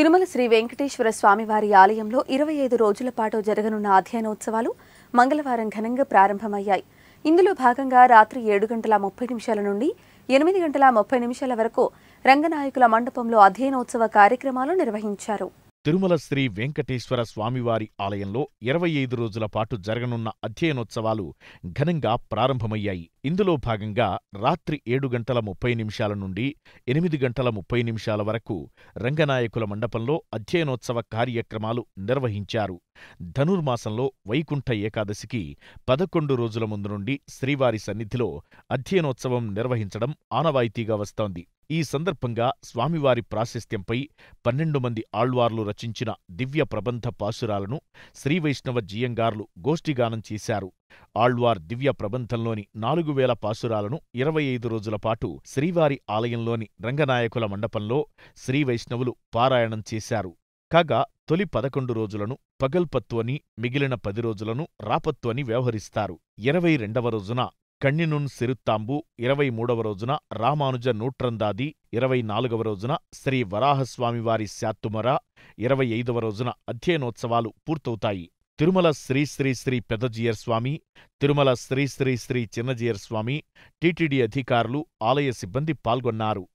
తిరుమల శ్రీ వెంకటేశ్వర స్వామివారి ఆలయంలో ఇరవై ఐదు రోజుల పాటు జరగనున్న అధ్యయనోత్సవాలు మంగళవారం ఘనంగా ప్రారంభమయ్యాయి ఇందులో భాగంగా రాత్రి ఏడు గంటల ముప్పై నిమిషాల నుండి ఎనిమిది గంటల ముప్పై నిమిషాల వరకు రంగనాయకుల మండపంలో అధ్యయనోత్సవ కార్యక్రమాలు నిర్వహించారు తిరుమల శ్రీ వెంకటేశ్వర స్వామివారి ఆలయంలో ఇరవై ఐదు రోజుల పాటు జరగనున్న అధ్యయనోత్సవాలు ఘనంగా ప్రారంభమయ్యాయి ఇందులో భాగంగా రాత్రి ఏడు గంటల ముప్పై నిమిషాల నుండి ఎనిమిది గంటల ముప్పై నిమిషాల వరకు రంగనాయకుల మండపంలో అధ్యయనోత్సవ కార్యక్రమాలు నిర్వహించారు ధనుర్మాసంలో వైకుంఠ ఏకాదశికి పదకొండు రోజుల ముందు నుండి శ్రీవారి సన్నిధిలో అధ్యయనోత్సవం నిర్వహించడం ఆనవాయితీగా వస్తోంది ఈ సందర్భంగా స్వామివారి ప్రాశస్త్యంపై పన్నెండు మంది ఆళ్వార్లు రచించిన దివ్య ప్రబంధ పాశురాలను శ్రీవైష్ణవ జీయంగార్లు గోష్ఠిగానం చేశారు ఆళ్వార్ దివ్య ప్రబంధంలోని నాలుగు వేల పాసురాలను ఇరవై ఐదు రోజుల పాటు శ్రీవారి ఆలయంలోని రంగనాయకుల మండపంలో శ్రీవైష్ణవులు పారాయణం చేశారు కాగా తొలి పదకొండు రోజులను పగల్పత్వని మిగిలిన పది రోజులను రాపత్వని వ్యవహరిస్తారు ఇరవై రెండవ రోజున కణ్ణినున్ సిరుత్తాంబు ఇరవై మూడవ రోజున రామానుజ నూట్రందాది ఇరవై నాలుగవ రోజున శ్రీ వరాహస్వామివారి శాత్తుమర ఇరవై ఐదవ రోజున అధ్యయనోత్సవాలు పూర్తవుతాయి తిరుమల శ్రీ శ్రీ శ్రీ తిరుమల శ్రీ శ్రీ శ్రీ టీటీడీ అధికారులు ఆలయ సిబ్బంది పాల్గొన్నారు